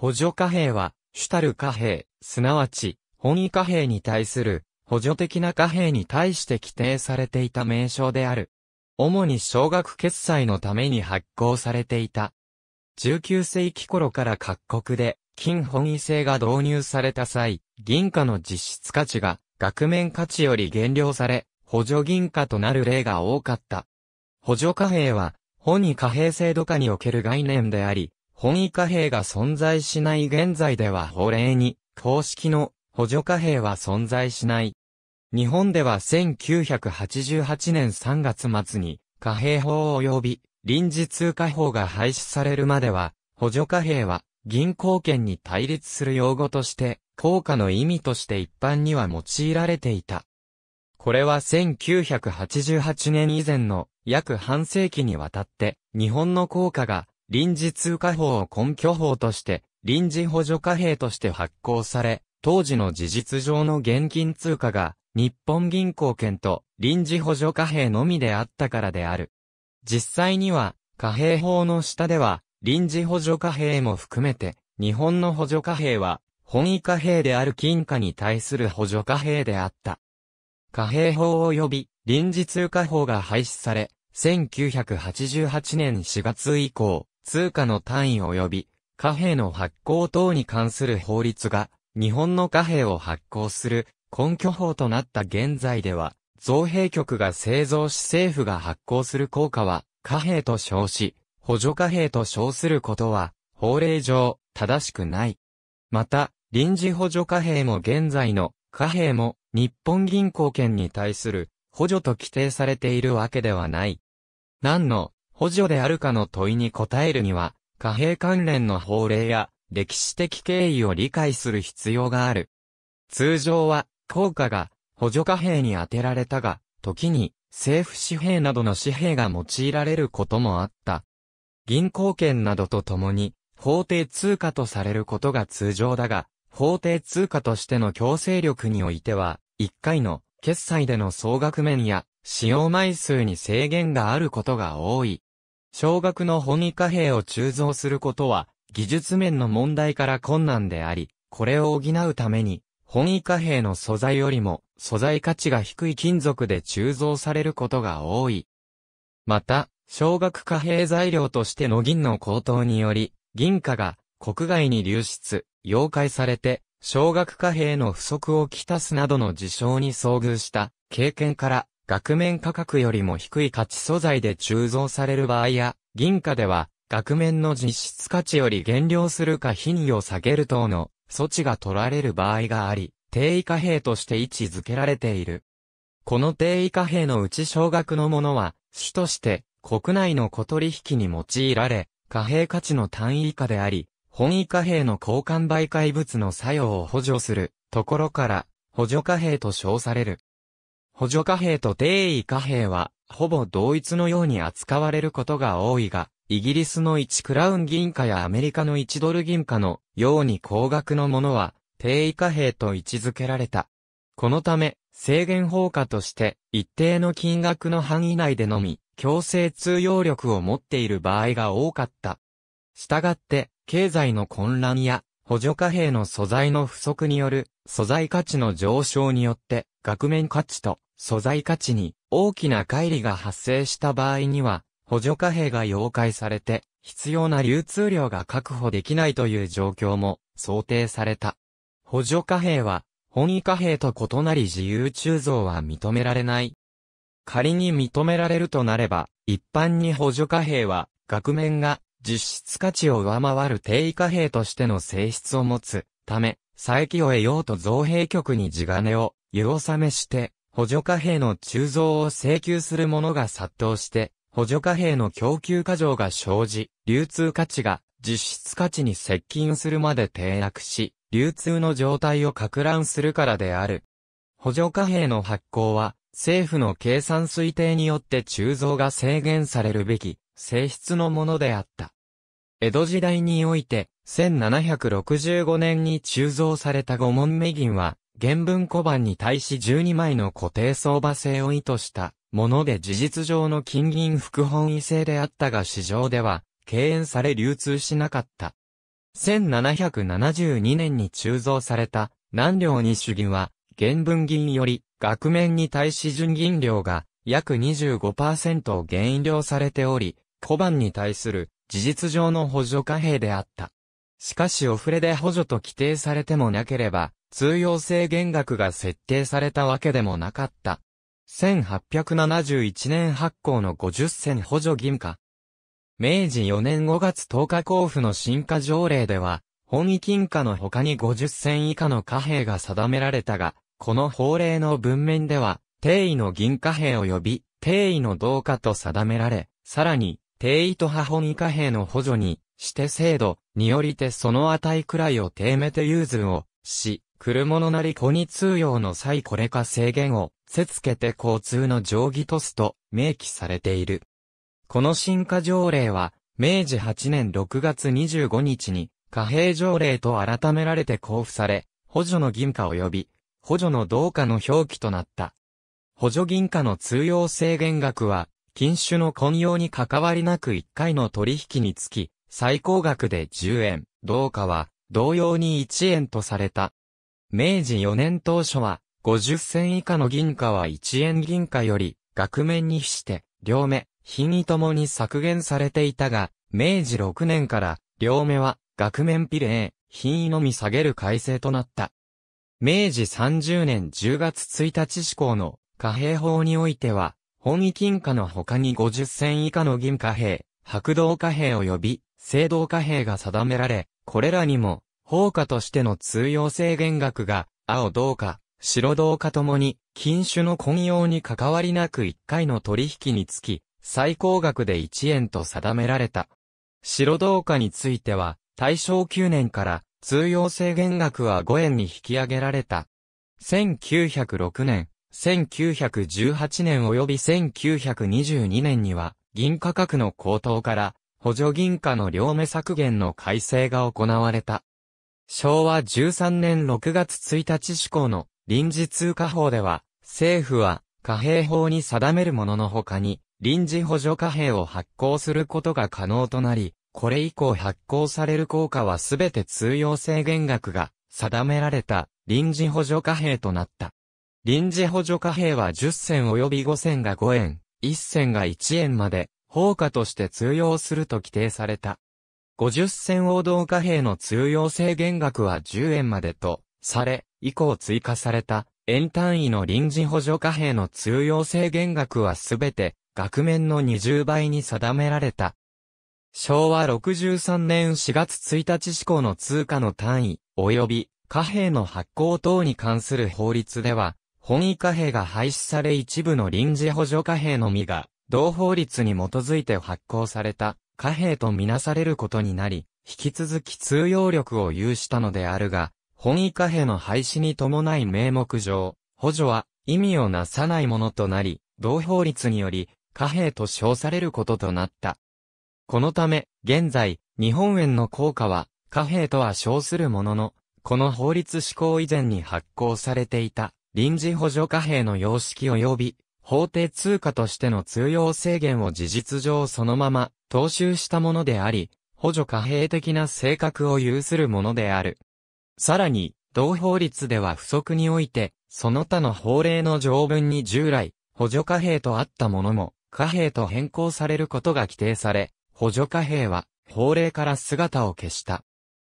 補助貨幣は、主たる貨幣、すなわち、本位貨幣に対する、補助的な貨幣に対して規定されていた名称である。主に小額決済のために発行されていた。19世紀頃から各国で、金本位制が導入された際、銀貨の実質価値が、額面価値より減量され、補助銀貨となる例が多かった。補助貨幣は、本位貨幣制度下における概念であり、本位貨幣が存在しない現在では法令に、公式の補助貨幣は存在しない。日本では1988年3月末に貨幣法及び臨時通貨法が廃止されるまでは、補助貨幣は銀行券に対立する用語として、効果の意味として一般には用いられていた。これは1988年以前の約半世紀にわたって日本の効果が臨時通貨法を根拠法として、臨時補助貨幣として発行され、当時の事実上の現金通貨が、日本銀行券と臨時補助貨幣のみであったからである。実際には、貨幣法の下では、臨時補助貨幣も含めて、日本の補助貨幣は、本位貨幣である金貨に対する補助貨幣であった。貨幣法及び臨時通貨法が廃止され、1988年4月以降、通貨の単位及び貨幣の発行等に関する法律が日本の貨幣を発行する根拠法となった現在では、造幣局が製造し政府が発行する効果は貨幣と称し、補助貨幣と称することは法令上正しくない。また、臨時補助貨幣も現在の貨幣も日本銀行券に対する補助と規定されているわけではない。何の補助であるかの問いに答えるには、貨幣関連の法令や歴史的経緯を理解する必要がある。通常は、効果が補助貨幣に当てられたが、時に政府紙幣などの紙幣が用いられることもあった。銀行券などとともに、法定通貨とされることが通常だが、法定通貨としての強制力においては、1回の決済での総額面や使用枚数に制限があることが多い。小額の本位貨幣を鋳造することは、技術面の問題から困難であり、これを補うために、本位貨幣の素材よりも、素材価値が低い金属で鋳造されることが多い。また、小額貨幣材料としての銀の高騰により、銀貨が国外に流出、溶解されて、小額貨幣の不足をきたすなどの事象に遭遇した経験から、額面価格よりも低い価値素材で鋳造される場合や、銀貨では、額面の実質価値より減量するか品位を下げる等の措置が取られる場合があり、定位貨幣として位置づけられている。この定位貨幣のうち少額のものは、主として国内の小取引に用いられ、貨幣価値の単位以下であり、本位貨幣の交換媒介物の作用を補助するところから、補助貨幣と称される。補助貨幣と定位貨幣は、ほぼ同一のように扱われることが多いが、イギリスの1クラウン銀貨やアメリカの1ドル銀貨のように高額のものは、定位貨幣と位置づけられた。このため、制限法貨として、一定の金額の範囲内でのみ、強制通用力を持っている場合が多かった。したがって、経済の混乱や補助貨幣の素材の不足による素材価値の上昇によって額面価値と素材価値に大きな乖離が発生した場合には補助貨幣が溶解されて必要な流通量が確保できないという状況も想定された。補助貨幣は本位貨幣と異なり自由鋳造は認められない。仮に認められるとなれば一般に補助貨幣は額面が実質価値を上回る定位貨幣としての性質を持つため、佐伯を得ようと造幣局に地金を湯納めして、補助貨幣の鋳造を請求する者が殺到して、補助貨幣の供給過剰が生じ、流通価値が実質価値に接近するまで低落し、流通の状態を拡乱するからである。補助貨幣の発行は、政府の計算推定によって鋳造が制限されるべき性質のものであった。江戸時代において、1765年に鋳造された五門目銀は、原文小判に対し12枚の固定相場制を意図したもので事実上の金銀副本位制であったが市場では敬遠され流通しなかった。1772年に鋳造された南領二種銀は原文銀より額面に対し純銀量が約25%を減量されており、小判に対する事実上の補助貨幣であった。しかしオフレで補助と規定されてもなければ、通用制限額が設定されたわけでもなかった。1871年発行の50銭補助義務化。明治4年5月10日交付の新化条例では、本位金貨の他に50銭以下の貨幣が定められたが、この法令の文面では、定位の銀貨幣及び定位の同貨と定められ、さらに、定位と破本以下幣の補助に、して制度、によりてその値くらいを低めて融通を、し、来るなり子に通用の際これか制限を、せつけて交通の定規とすと、明記されている。この進化条例は、明治8年6月25日に、貨幣条例と改められて交付され、補助の義務化及び、補助の同化の表記となった。補助銀貨の通用制限額は、禁酒の混用に関わりなく1回の取引につき、最高額で10円、同価は同様に1円とされた。明治4年当初は、50銭以下の銀貨は1円銀貨より、額面に比して、両目、品位ともに削減されていたが、明治6年から、両目は、額面比例、品位のみ下げる改正となった。明治30年10月1日施行の貨幣法においては、本位金貨の他に50銭以下の銀貨幣、白銅貨幣及び青銅貨幣が定められ、これらにも、宝貨としての通用制限額が、青銅貨、白銅貨ともに、金種の混用に関わりなく1回の取引につき、最高額で1円と定められた。白銅貨については、大正9年から通用制限額は5円に引き上げられた。1906年、1918年及び1922年には、銀価格の高騰から、補助銀貨の両目削減の改正が行われた。昭和13年6月1日施行の臨時通貨法では、政府は貨幣法に定めるもののほかに、臨時補助貨幣を発行することが可能となり、これ以降発行される効果はすべて通用制限額が定められた臨時補助貨幣となった。臨時補助貨幣は10銭及び5銭が5円、1銭が1円まで、法課として通用すると規定された。50銭王道貨幣の通用制限額は10円までと、され、以降追加された、円単位の臨時補助貨幣の通用制限額はすべて、額面の20倍に定められた。昭和63年4月1日施行の通貨の単位、及び貨幣の発行等に関する法律では、本位貨幣が廃止され一部の臨時補助貨幣のみが、同法律に基づいて発行された貨幣とみなされることになり、引き続き通用力を有したのであるが、本位貨幣の廃止に伴い名目上、補助は意味をなさないものとなり、同法律により貨幣と称されることとなった。このため、現在、日本円の効果は貨幣とは称するものの、この法律施行以前に発行されていた臨時補助貨幣の様式及び、法定通貨としての通用制限を事実上そのまま、踏襲したものであり、補助貨幣的な性格を有するものである。さらに、同法律では不足において、その他の法令の条文に従来、補助貨幣とあったものも、貨幣と変更されることが規定され、補助貨幣は、法令から姿を消した。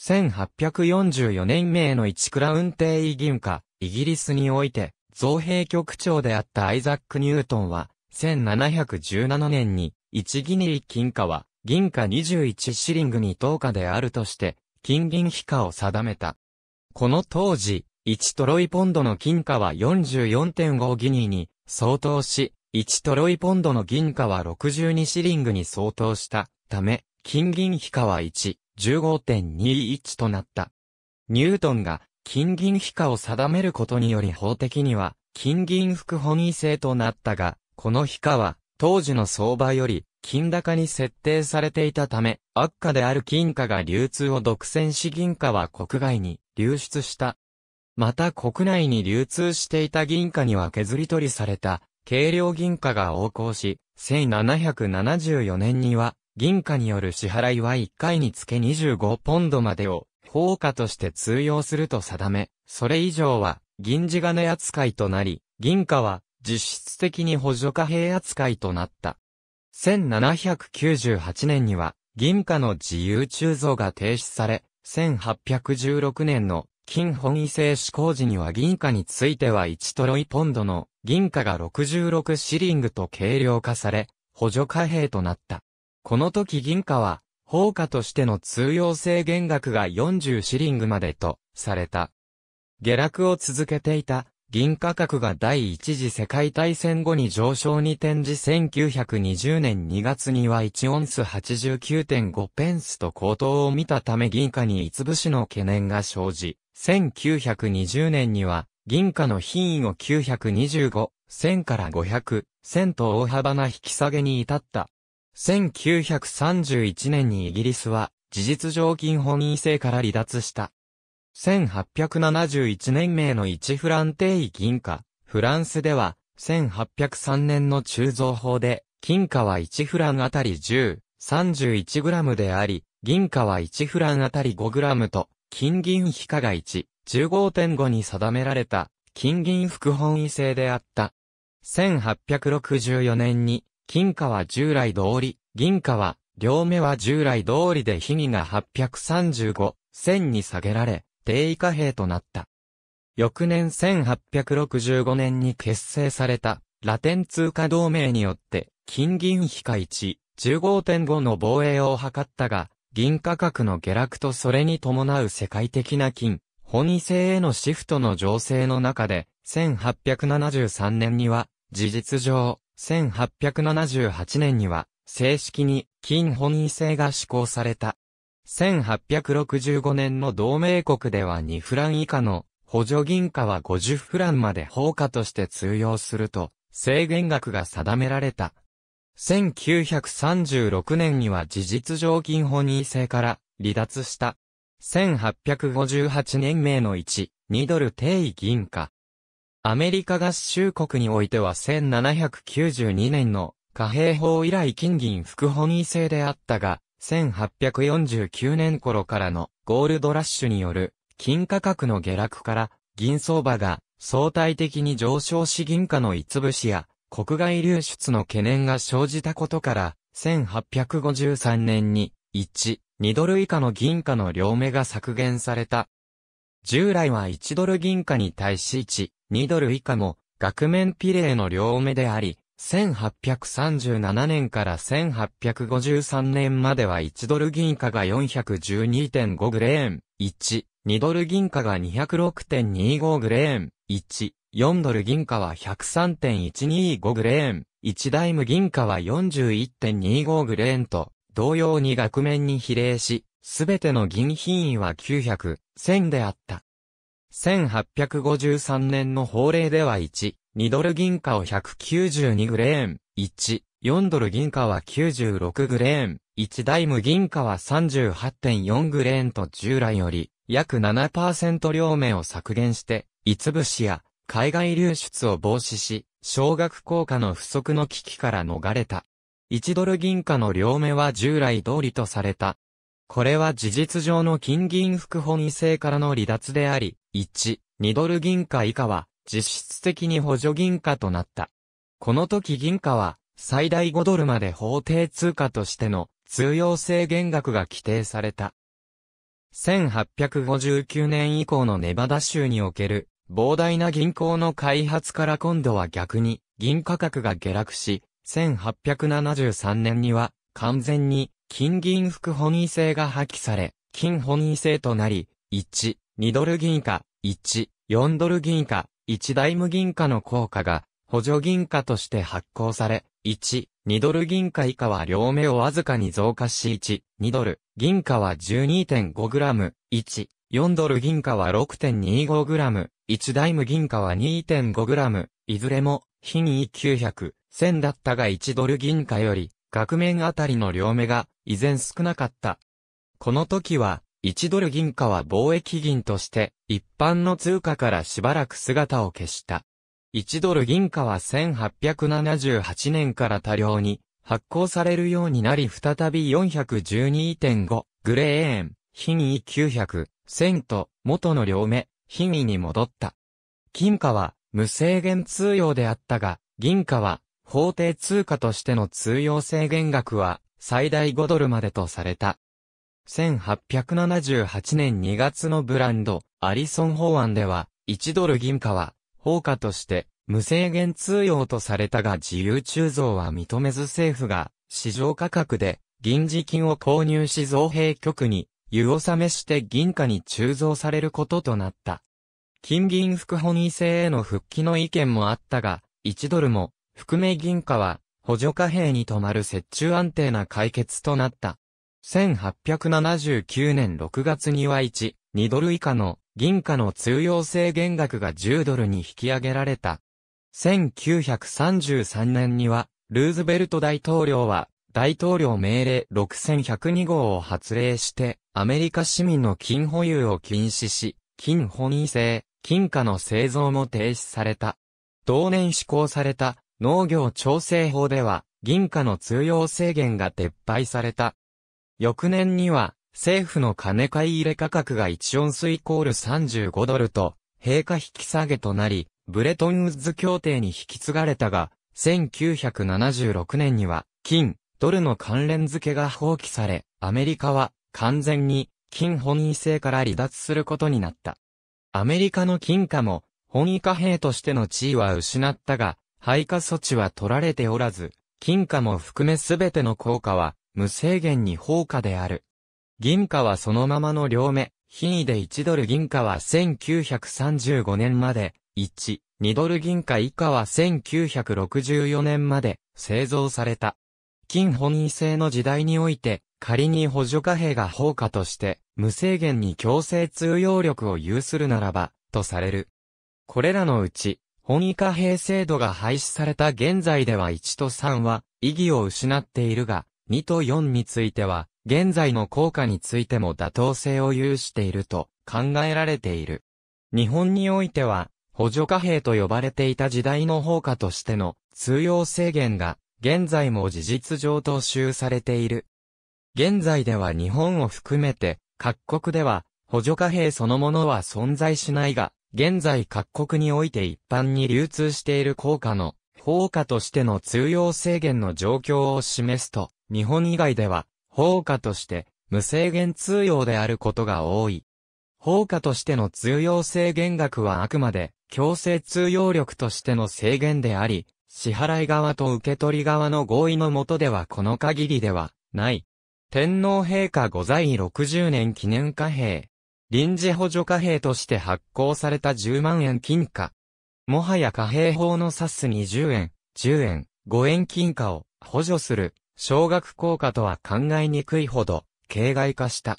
1844年名の1クラウン定位銀貨、イギリスにおいて、造幣局長であったアイザック・ニュートンは、1717年に、1ギニリ金貨は、銀貨21シリングに等価であるとして、金銀比価を定めた。この当時、1トロイポンドの金貨は44.5ギニーに相当し、1トロイポンドの銀貨は62シリングに相当したため、金銀比価は1、15.21となった。ニュートンが金銀非課を定めることにより法的には、金銀副本位制となったが、この非課は、当時の相場より、金高に設定されていたため、悪化である金貨が流通を独占し銀貨は国外に流出した。また国内に流通していた銀貨には削り取りされた、軽量銀貨が横行し、1774年には、銀貨による支払いは1回につけ25ポンドまでを法下として通用すると定め、それ以上は、銀地金扱いとなり、銀貨は、実質的に補助貨幣扱いとなった。1798年には、銀貨の自由鋳造が停止され、1816年の金本位制施行時には銀貨については1トロイポンドの銀貨が66シリングと軽量化され、補助貨幣となった。この時銀貨は法貨としての通用制限額が40シリングまでとされた。下落を続けていた銀価格が第一次世界大戦後に上昇に転じ1920年2月には1オンス89.5ペンスと高騰を見たため銀貨に五節の懸念が生じ、1920年には銀貨の品位を925、1000から500、1000と大幅な引き下げに至った。1931年にイギリスは、事実上金本位制から離脱した。1871年名の1フラン定位銀貨、フランスでは、1803年の鋳造法で、金貨は1フランあたり10、31グラムであり、銀貨は1フランあたり5グラムと、金銀比価が1、15.5に定められた、金銀副本位制であった。1864年に金貨は従来通り、銀貨は、両目は従来通りで比にが835、1000に下げられ、低位貨幣となった。翌年1865年に結成された、ラテン通貨同盟によって、金銀比価1、15.5の防衛を図ったが、銀価格の下落とそれに伴う世界的な金、本位制へのシフトの情勢の中で、1873年には、事実上、1878年には、正式に、金本位制が施行された。1865年の同盟国では2フラン以下の補助銀貨は50フランまで放火として通用すると制限額が定められた。1936年には事実上金本位制から離脱した。1858年名の1、2ドル定位銀貨、アメリカ合衆国においては1792年の貨幣法以来金銀副本位制であったが、1849年頃からのゴールドラッシュによる金価格の下落から銀相場が相対的に上昇し銀貨の一部しや国外流出の懸念が生じたことから1853年に1、2ドル以下の銀貨の両目が削減された従来は1ドル銀貨に対し1、2ドル以下も、額面比例の両目であり、1837年から1853年までは1ドル銀貨が412.5グレーン、1、2ドル銀貨が206.25グレーン、1、4ドル銀貨は103.125グレーン、1ダイム銀貨は41.25グレーンと、同様に額面に比例し、すべての銀品位は900、1000であった。1853年の法令では1、2ドル銀貨を192グレーン、1、4ドル銀貨は96グレーン、1ダイム銀貨は38.4グレーンと従来より約7%両面を削減して、いつぶしや海外流出を防止し、少額効果の不足の危機から逃れた。1ドル銀貨の両目は従来通りとされたこれは事実上の金銀副本位制からの離脱であり、1、2ドル銀貨以下は、実質的に補助銀貨となった。この時銀貨は、最大5ドルまで法定通貨としての通用制限額が規定された。1859年以降のネバダ州における膨大な銀行の開発から今度は逆に銀価格が下落し、1873年には完全に金銀副本位制が破棄され、金本位制となり、1、2ドル銀貨、1、4ドル銀貨、1ダイム銀貨の効果が補助銀貨として発行され、1、2ドル銀貨以下は両目をわずかに増加し1、2ドル銀貨は1 2 5ム、1、4ドル銀貨は6 2 5ム、1ダイム銀貨は2 5ム、いずれも、品位900、1000だったが1ドル銀貨より額面あたりの両目が依然少なかった。この時は、1ドル銀貨は貿易銀として、一般の通貨からしばらく姿を消した。1ドル銀貨は1878年から多量に発行されるようになり再び412.5グレーン、品位900、1000と元の両目、品位に戻った。金貨は無制限通用であったが、銀貨は法定通貨としての通用制限額は最大5ドルまでとされた。1878年2月のブランド、アリソン法案では、1ドル銀貨は、法貨として、無制限通用とされたが自由鋳造は認めず政府が、市場価格で、銀次金を購入し造幣局に、湯納めして銀貨に鋳造されることとなった。金銀副本位制への復帰の意見もあったが、1ドルも含め銀貨は、補助貨幣に止まる折衷安定な解決となった。1879年6月には1、2ドル以下の銀貨の通用制限額が10ドルに引き上げられた。1933年には、ルーズベルト大統領は、大統領命令6102号を発令して、アメリカ市民の金保有を禁止し、金本位制、金貨の製造も停止された。同年施行された農業調整法では、銀貨の通用制限が撤廃された。翌年には、政府の金買い入れ価格が1オンスイコール35ドルと、平価引き下げとなり、ブレトンウッズ協定に引き継がれたが、1976年には、金、ドルの関連付けが放棄され、アメリカは、完全に、金本位制から離脱することになった。アメリカの金貨も、本位貨幣としての地位は失ったが、配下措置は取られておらず、金貨も含めすべての効果は無制限に放火である。銀貨はそのままの両目、品位で1ドル銀貨は1935年まで、1、2ドル銀貨以下は1964年まで製造された。金本位制の時代において、仮に補助貨幣が放火として、無制限に強制通用力を有するならば、とされる。これらのうち、本位貨幣制度が廃止された現在では1と3は意義を失っているが、2と4については、現在の効果についても妥当性を有していると考えられている。日本においては、補助貨幣と呼ばれていた時代の効果としての通用制限が、現在も事実上踏襲されている。現在では日本を含めて、各国では、補助貨幣そのものは存在しないが、現在各国において一般に流通している硬貨の、硬貨としての通用制限の状況を示すと、日本以外では、硬貨として、無制限通用であることが多い。硬貨としての通用制限額はあくまで、強制通用力としての制限であり、支払い側と受け取り側の合意のもとではこの限りでは、ない。天皇陛下御在位60年記念貨幣、臨時補助貨幣として発行された10万円金貨。もはや貨幣法の差す20円、10円、5円金貨を補助する、少額効果とは考えにくいほど、形骸化した。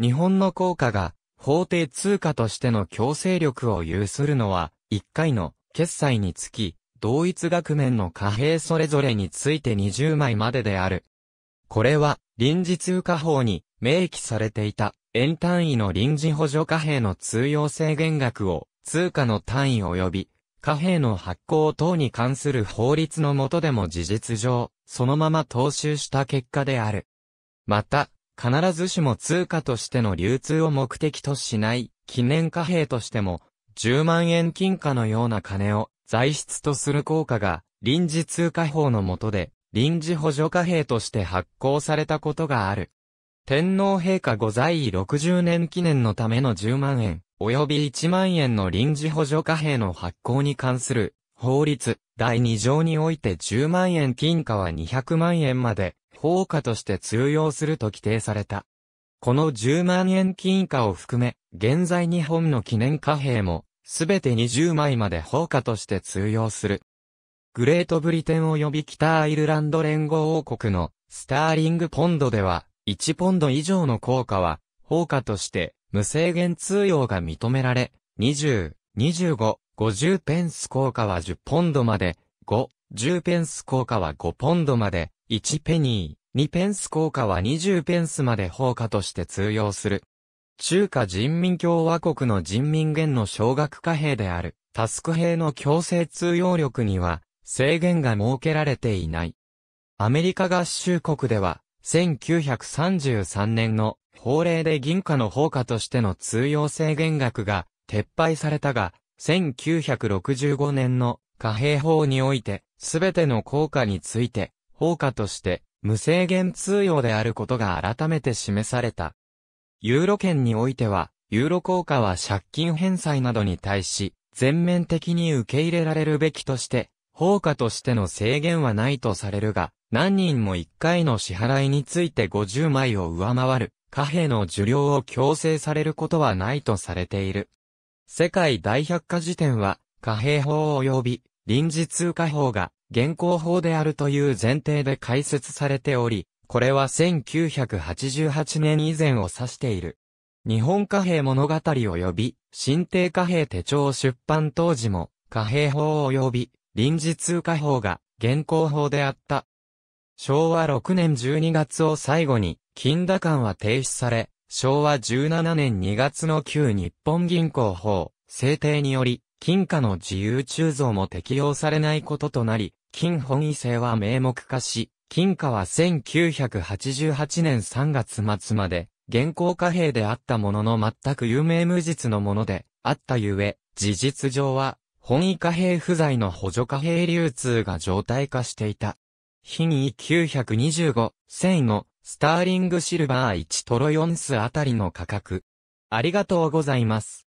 日本の効果が、法定通貨としての強制力を有するのは、1回の決済につき、同一額面の貨幣それぞれについて20枚までである。これは、臨時通貨法に明記されていた。円単位の臨時補助貨幣の通用制限額を通貨の単位及び貨幣の発行等に関する法律の下でも事実上、そのまま踏襲した結果である。また、必ずしも通貨としての流通を目的としない記念貨幣としても、10万円金貨のような金を材質とする効果が臨時通貨法の下で臨時補助貨幣として発行されたことがある。天皇陛下ご在位60年記念のための10万円、及び1万円の臨時補助貨幣の発行に関する、法律、第2条において10万円金貨は200万円まで、法貨として通用すると規定された。この10万円金貨を含め、現在日本の記念貨幣も、すべて20枚まで放貨として通用する。グレートブリテン及び北アイルランド連合王国のスターリングポンドでは、1ポンド以上の硬貨は、硬貨として無制限通用が認められ、20、25、50ペンス硬貨は10ポンドまで、5、10ペンス硬貨は5ポンドまで、1ペニー、2ペンス硬貨は20ペンスまで硬貨として通用する。中華人民共和国の人民元の小額貨幣である、タスク幣の強制通用力には、制限が設けられていない。アメリカ合衆国では、1933年の法令で銀貨の法貨としての通用制限額が撤廃されたが、1965年の貨幣法において、すべての効果について、法貨として無制限通用であることが改めて示された。ユーロ圏においては、ユーロ効果は借金返済などに対し、全面的に受け入れられるべきとして、法貨としての制限はないとされるが、何人も一回の支払いについて50枚を上回る貨幣の受領を強制されることはないとされている。世界大百科事典は貨幣法及び臨時通貨法が現行法であるという前提で解説されており、これは1988年以前を指している。日本貨幣物語及び新定貨幣手帳出版当時も貨幣法及び臨時通貨法が現行法であった。昭和6年12月を最後に、金田館は停止され、昭和17年2月の旧日本銀行法、制定により、金貨の自由鋳造も適用されないこととなり、金本位制は名目化し、金貨は1988年3月末まで、現行貨幣であったものの全く有名無実のもので、あったゆえ、事実上は、本位貨幣不在の補助貨幣流通が常態化していた。品位925、1000の、スターリングシルバー1トロ4スあたりの価格。ありがとうございます。